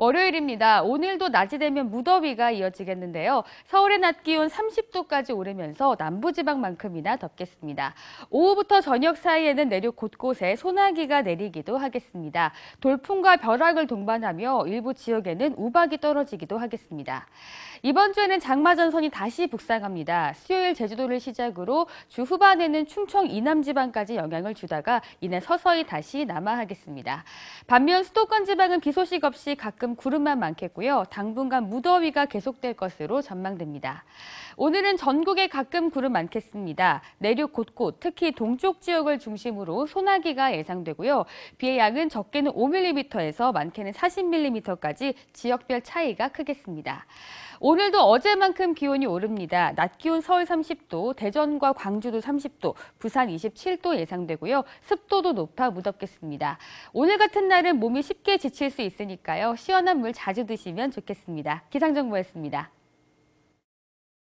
월요일입니다. 오늘도 낮이 되면 무더위가 이어지겠는데요. 서울의 낮 기온 30도까지 오르면서 남부지방만큼이나 덥겠습니다. 오후부터 저녁 사이에는 내륙 곳곳에 소나기가 내리기도 하겠습니다. 돌풍과 벼락을 동반하며 일부 지역에는 우박이 떨어지기도 하겠습니다. 이번 주에는 장마전선이 다시 북상합니다. 수요일 제주도를 시작으로 주 후반에는 충청 이남지방까지 영향을 주다가 이내 서서히 다시 남하하겠습니다. 반면 수도권 지방은 비 소식 없이 가끔 지금 구름만 많겠고요. 당분간 무더위가 계속될 것으로 전망됩니다. 오늘은 전국에 가끔 구름 많겠습니다. 내륙 곳곳, 특히 동쪽 지역을 중심으로 소나기가 예상되고요. 비의 양은 적게는 5mm에서 많게는 40mm까지 지역별 차이가 크겠습니다. 오늘도 어제만큼 기온이 오릅니다. 낮 기온 서울 30도, 대전과 광주도 30도, 부산 27도 예상되고요. 습도도 높아 무덥겠습니다. 오늘 같은 날은 몸이 쉽게 지칠 수 있으니까요. 시원한 물 자주 드시면 좋겠습니다. 기상정보였습니다.